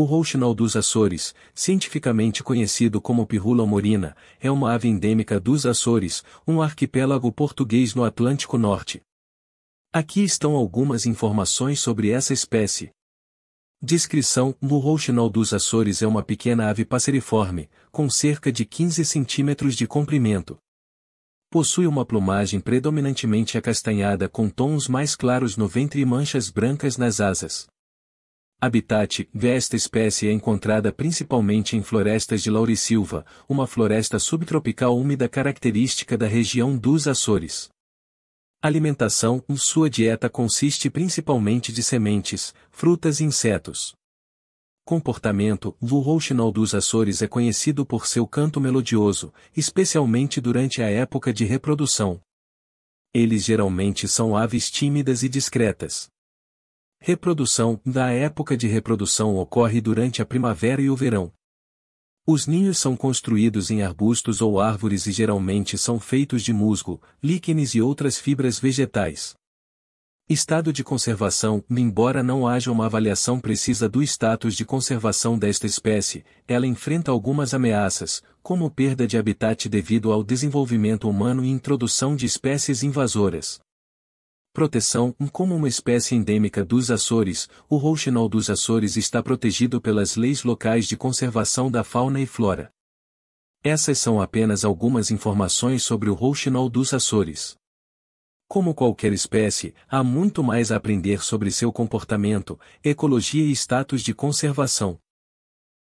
O rouxinol dos Açores, cientificamente conhecido como pirrula morina, é uma ave endêmica dos Açores, um arquipélago português no Atlântico Norte. Aqui estão algumas informações sobre essa espécie. Descrição O rouxinol dos Açores é uma pequena ave passeriforme, com cerca de 15 centímetros de comprimento. Possui uma plumagem predominantemente acastanhada com tons mais claros no ventre e manchas brancas nas asas. Habitat, esta espécie é encontrada principalmente em florestas de laurissilva, uma floresta subtropical úmida característica da região dos Açores. Alimentação, sua dieta consiste principalmente de sementes, frutas e insetos. Comportamento, o rouxinol dos Açores é conhecido por seu canto melodioso, especialmente durante a época de reprodução. Eles geralmente são aves tímidas e discretas. Reprodução da época de reprodução ocorre durante a primavera e o verão. Os ninhos são construídos em arbustos ou árvores e geralmente são feitos de musgo, líquenes e outras fibras vegetais. Estado de conservação Embora não haja uma avaliação precisa do status de conservação desta espécie, ela enfrenta algumas ameaças, como perda de habitat devido ao desenvolvimento humano e introdução de espécies invasoras. Proteção Como uma espécie endêmica dos Açores, o rouxinol dos Açores está protegido pelas leis locais de conservação da fauna e flora. Essas são apenas algumas informações sobre o rouxinol dos Açores. Como qualquer espécie, há muito mais a aprender sobre seu comportamento, ecologia e status de conservação.